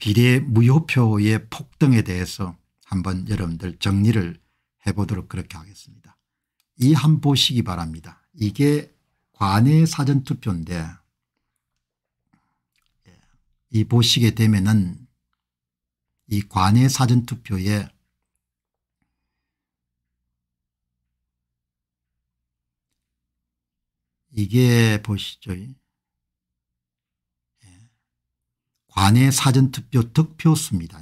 비례 무효표의 폭등에 대해서 한번 여러분들 정리를 해보도록 그렇게 하겠습니다. 이 한 보시기 바랍니다. 이게 관외 사전투표인데 예, 이 보시게 되면은 이 관외 사전투표에 이게 보시죠. 관외 사전투표 득표수입니다.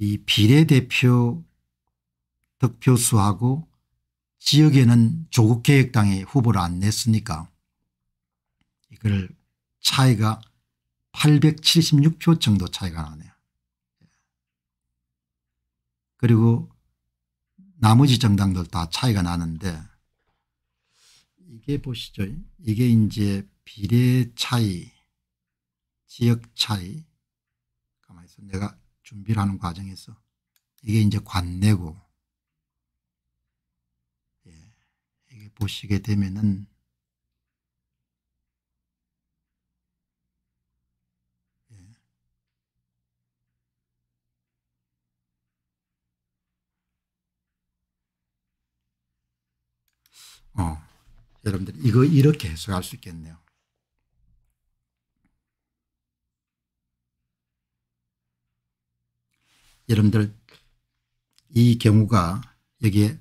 이 비례대표 득표수하고 지역에는 조국개혁당의 후보를 안 냈으니까 이걸 차이가 876표 정도 차이가 나네요. 그리고 나머지 정당들 다 차이가 나는데 이게 보시죠. 이게 이제 비례 차이, 지역 차이, 가만히 있어. 내가 준비를 하는 과정에서 이게 이제 관내고, 예. 이게 보시게 되면은 예. 어, 여러분들 이거 이렇게 해석할 수 있겠네요. 여러분들 이 경우가 여기에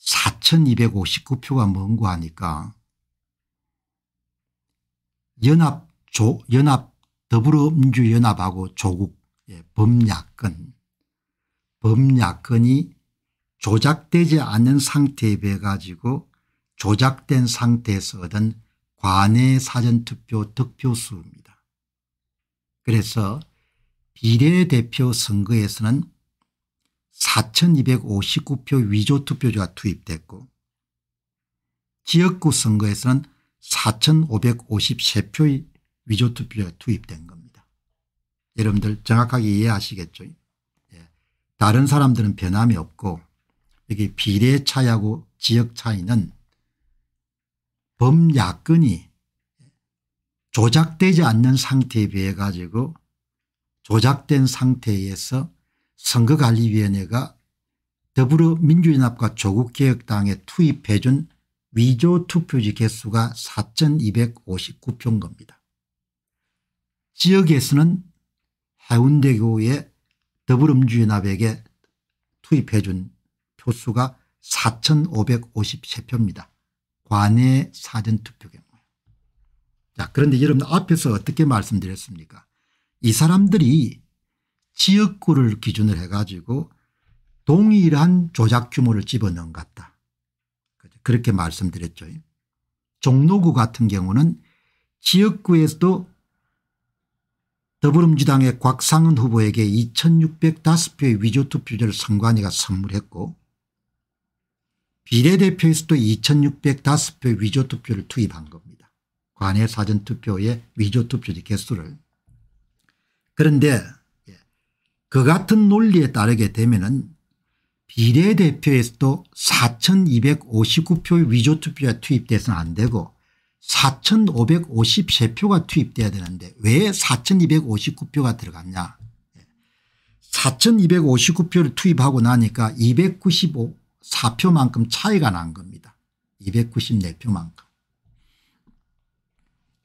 4259표가 먼고하니까 연합 조 연합 더불어민주연합하고 조국 범야권 예, 범야권이 조작되지 않은 상태에 비해 가지고 조작된 상태에서 얻은 관내 사전투표 득표수입니다. 그래서 비례대표 선거에서는 4259표 위조투표자가 투입됐고 지역구 선거에서는 4553표의 위조투표자가 투입된 겁니다. 여러분들 정확하게 이해하시겠죠? 예. 다른 사람들은 변함이 없고 여기 비례 차이하고 지역 차이는 범야권이 조작되지 않는 상태에 비해 가지고 조작된 상태에서 선거관리위원회가 더불어민주연합과 조국개혁당에 투입해 준 위조 투표지 개수가 4259표인 겁니다. 지역에서는 해운대교의 더불어민주연합에게 투입해 준 표수가 4553표입니다. 관내 사전투표겠네요. 자 그런데 여러분 앞에서 어떻게 말씀드렸습니까 이 사람들이 지역구를 기준을 해가지고 동일한 조작 규모를 집어넣은 것 같다. 그렇게 말씀드렸죠. 종로구 같은 경우는 지역구에서도 더불어민주당의 곽상은 후보에게 2605표의 위조투표를 선관위가 선물했고 비례대표에서도 2605표의 위조투표를 투입한 겁니다. 관외 사전투표의 위조투표지 개수를 그런데 그 같은 논리에 따르게 되면은 비례대표에서도 4259표의 위조투표가 투입돼서는 안 되고 4553표가 투입돼야 되는데 왜 4259표가 들어갔냐 4259표를 투입하고 나니까 294표만큼 차이가 난 겁니다. 294표만큼.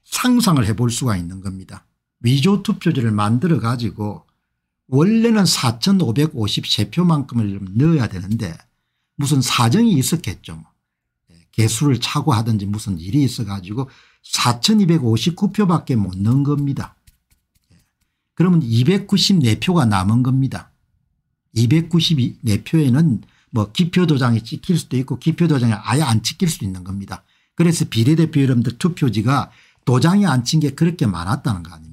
상상을 해볼 수가 있는 겁니다. 위조 투표지를 만들어 가지고 원래는 4553표만큼을 넣어야 되는데 무슨 사정이 있었겠죠. 뭐. 예, 개수를 차고 하든지 무슨 일이 있어 가지고 4259표밖에 못 넣은 겁니다. 예. 그러면 294표가 남은 겁니다. 294표에는 뭐 기표 도장이 찍힐 수도 있고 기표 도장이 아예 안 찍힐 수도 있는 겁니다. 그래서 비례대표 여러분들 투표지가 도장이 안 친 게 그렇게 많았다는 거 아닙니까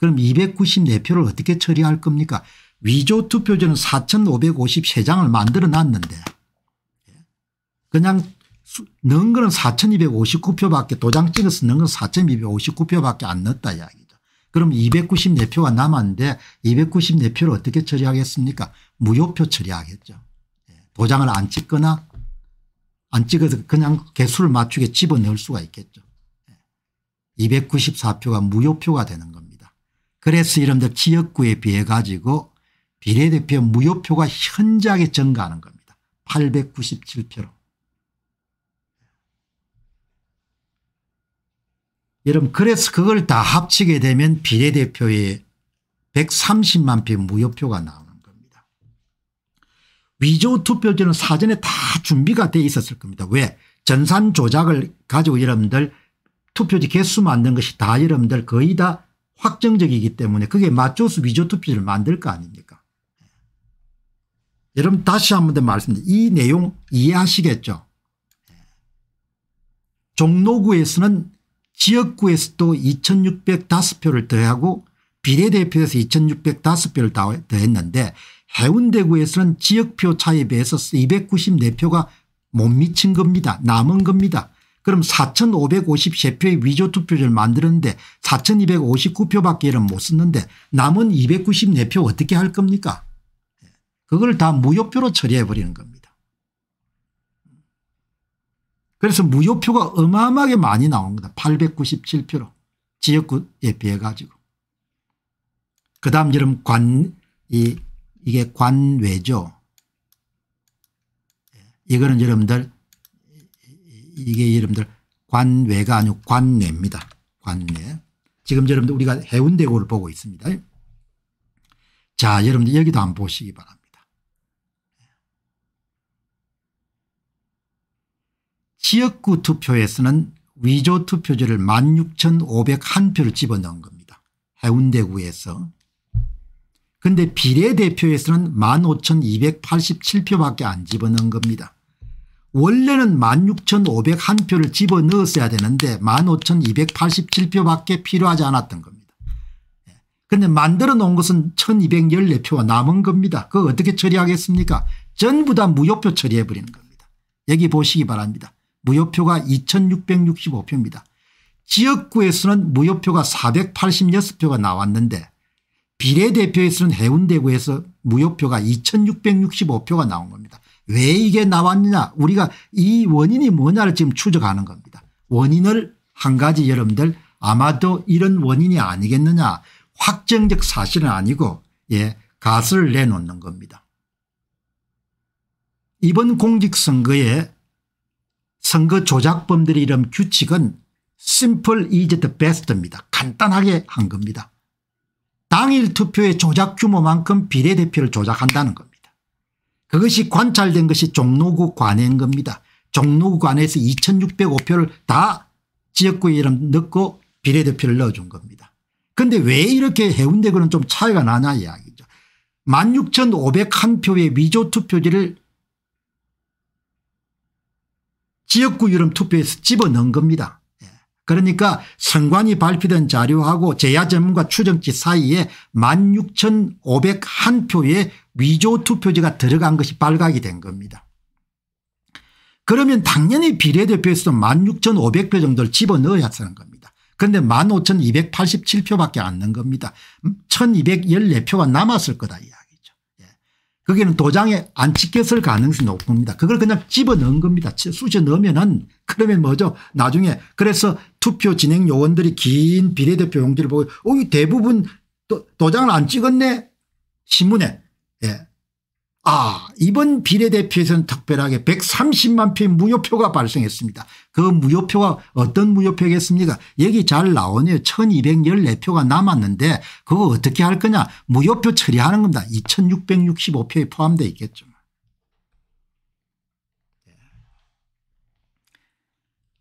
그럼 294표를 어떻게 처리할 겁니까 위조 투표제는 4553장을 만들어 놨는데 예. 그냥 넣은 거는 4259표밖에 도장 찍어서 넣은 건 4259표밖에 안 넣었다 이야기죠. 그럼 294표가 남았는데 294표를 어떻게 처리하겠습니까 무효표 처리하겠죠. 예. 도장을 안 찍거나 안 찍어서 그냥 개수를 맞추게 집어넣을 수가 있겠죠. 294표가 예. 무효표가 되는 겁니다. 그래서 이름들 지역구에 비해 가지고 비례대표 무효표가 현저하게 증가하는 겁니다. 897표로. 여러분 그래서 그걸 다 합치게 되면 비례대표에 130만 표 무효표가 나오는 겁니다. 위조 투표지는 사전에 다 준비가 돼 있었을 겁니다. 왜? 전산 조작을 가지고 여러분들 투표지 개수 만든 것이 다 여러분들 거의 다 확정적이기 때문에 그게 마조수 위조 투표를 만들 거 아닙니까 여러분 다시 한 번 더 말씀드립니다. 이 내용 이해하시겠죠 종로구에서는 지역구에서도 2605표를 더하고 비례대표에서 2605표를 더했는데 해운대구에서는 지역표 차에 비해서 294표가 못 미친 겁니다. 남은 겁니다. 그럼 4,553표의 0 위조 투표를 만드는데 4,259표밖에는 못 썼는데 남은 294표 어떻게 할 겁니까? 그걸 다 무효표로 처리해 버리는 겁니다. 그래서 무효표가 어마어마하게 많이 나온 니다 897표로 지역구에 비해 가지고. 그다음 여름 관 이, 이게 관외죠. 예, 이거는 여러분들 이게 여러분들 관외가 아니고 관내입니다. 관내. 지금 여러분들 우리가 해운대고를 보고 있습니다. 자 여러분들 여기도 안 보시기 바랍니다. 지역구 투표에서는 위조 투표지를 16,501표를 집어넣은 겁니다. 해운대구에서. 근데 비례대표에서는 15,287표밖에 안 집어넣은 겁니다. 원래는 16,501표를 집어넣었어야 되는데 15,287표밖에 필요하지 않았던 겁니다. 그런데 예. 만들어 놓은 것은 1,214표가 남은 겁니다. 그 어떻게 처리하겠습니까? 전부 다 무효표 처리해 버리는 겁니다. 여기 보시기 바랍니다. 무효표가 2,665표입니다. 지역구에서는 무효표가 486표가 나왔는데 비례대표에서는 해운대구에서 무효표가 2,665표가 나온 겁니다. 왜 이게 나왔느냐 우리가 이 원인이 뭐냐를 지금 추적하는 겁니다. 원인을 한 가지 여러분들 아마도 이런 원인이 아니겠느냐 확정적 사실은 아니고 예 가설을 내놓는 겁니다. 이번 공직선거에 선거 조작범들의 이런 규칙은 심플 이즈 더베스트입니다 간단하게 한 겁니다. 당일 투표의 조작 규모만큼 비례대표를 조작한다는 겁니다. 그것이 관찰된 것이 종로구 관행 겁니다. 종로구 관에서 2605표를 다 지역구의 이름 넣고 비례대표를 넣어준 겁니다. 그런데 왜 이렇게 해운대구는 좀 차이가 나냐 이야기죠. 16,501표의 위조투표지를 지역구 이름 투표에서 집어넣은 겁니다. 그러니까 선관위 발표된 자료하고 제야전문가 추정치 사이에 16,501표의 위조 투표지가 들어간 것이 발각이 된 겁니다. 그러면 당연히 비례대표에서도 16,500표 정도를 집어넣어야 하는 겁니다. 그런데 15,287표밖에 안넣 겁니다. 1,214표가 음? 남았을 거다. 이야. 거기는 도장에 안 찍혔을 가능성이 높습니다. 그걸 그냥 집어넣은 겁니다. 쑤셔넣으면은 그러면 뭐죠 나중에 그래서 투표 진행 요원들이 긴 비례대표 용지를 보고 어, 대부분 도장을 안 찍었네 신문에 예. 아 이번 비례대표에서는 특별하게 130만 표의 무효표가 발생했습니다. 그 무효표가 어떤 무효표겠습니까 여기 잘 나오네요. 1214표가 남았는데 그거 어떻게 할 거냐 무효표 처리하는 겁니다. 2665표에 포함되어 있겠죠. 예.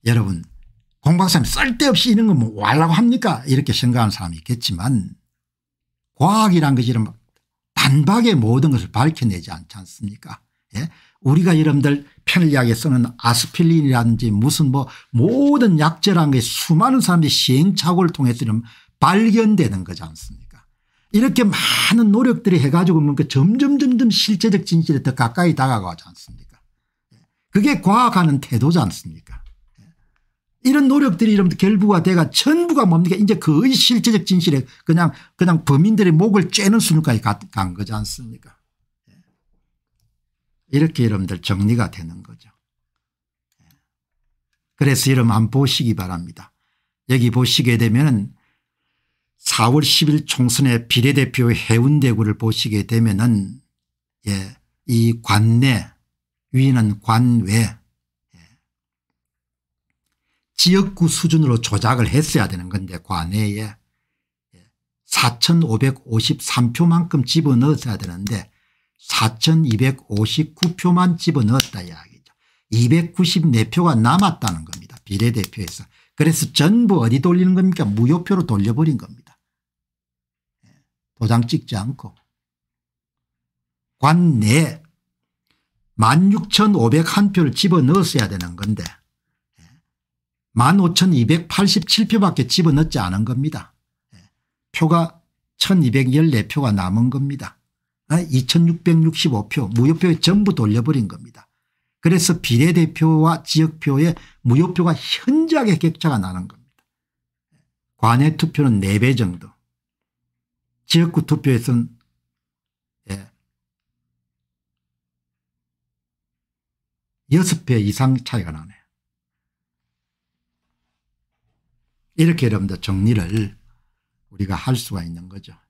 여러분 공박사님 쓸데없이 이런 거뭐 하려고 합니까 이렇게 생각하는 사람이 있겠지만 과학이란 것이 이런 단박에 모든 것을 밝혀내지 않지 않습니까 예? 우리가 여러분들 편의약에 쓰는 아스피린이라든지 무슨 뭐 모든 약제라는 게 수많은 사람들이 시행착오를 통해서 발견되는 거지 않습니까 이렇게 많은 노력들이 해가지고 뭔가 점점 점점 실제적 진실에 더 가까이 다가가지 않습니까 예? 그게 과학하는 태도지 않습니까 이런 노력들이 여러분들 결부가 돼가 전부가 뭡니까 이제 거의 그 실제적 진실에 그냥 그냥 범인들의 목을 쬐는 수준까지 간 거지 않습니까 예. 이렇게 여러분들 정리가 되는 거죠. 예. 그래서 여러분 한 보시기 바랍니다. 여기 보시게 되면 은 4월 10일 총선의 비례대표 해운대구를 보시게 되면 은이 예 관내 위는 관외 지역구 수준으로 조작을 했어야 되는 건데 관내에 4553표만큼 예. 집어넣었어야 되는데 4259표만 집어넣었다 이야기죠. 294표가 남았다는 겁니다. 비례대표에서. 그래서 전부 어디 돌리는 겁니까 무효표로 돌려버린 겁니다. 예. 도장 찍지 않고. 관내 16,501표를 집어넣었어야 되는 건데 15,287표밖에 집어넣지 않은 겁니다. 예. 표가 1,214표가 남은 겁니다. 2,665표 무효표 에 전부 돌려버린 겁니다. 그래서 비례대표와 지역표의 무효표가 현저하게 격차가 나는 겁니다. 관외 투표는 4배 정도 지역구 투표에서는 6배 예. 이상 차이가 나네 이렇게 여러분들 정리를 우리가 할 수가 있는 거죠.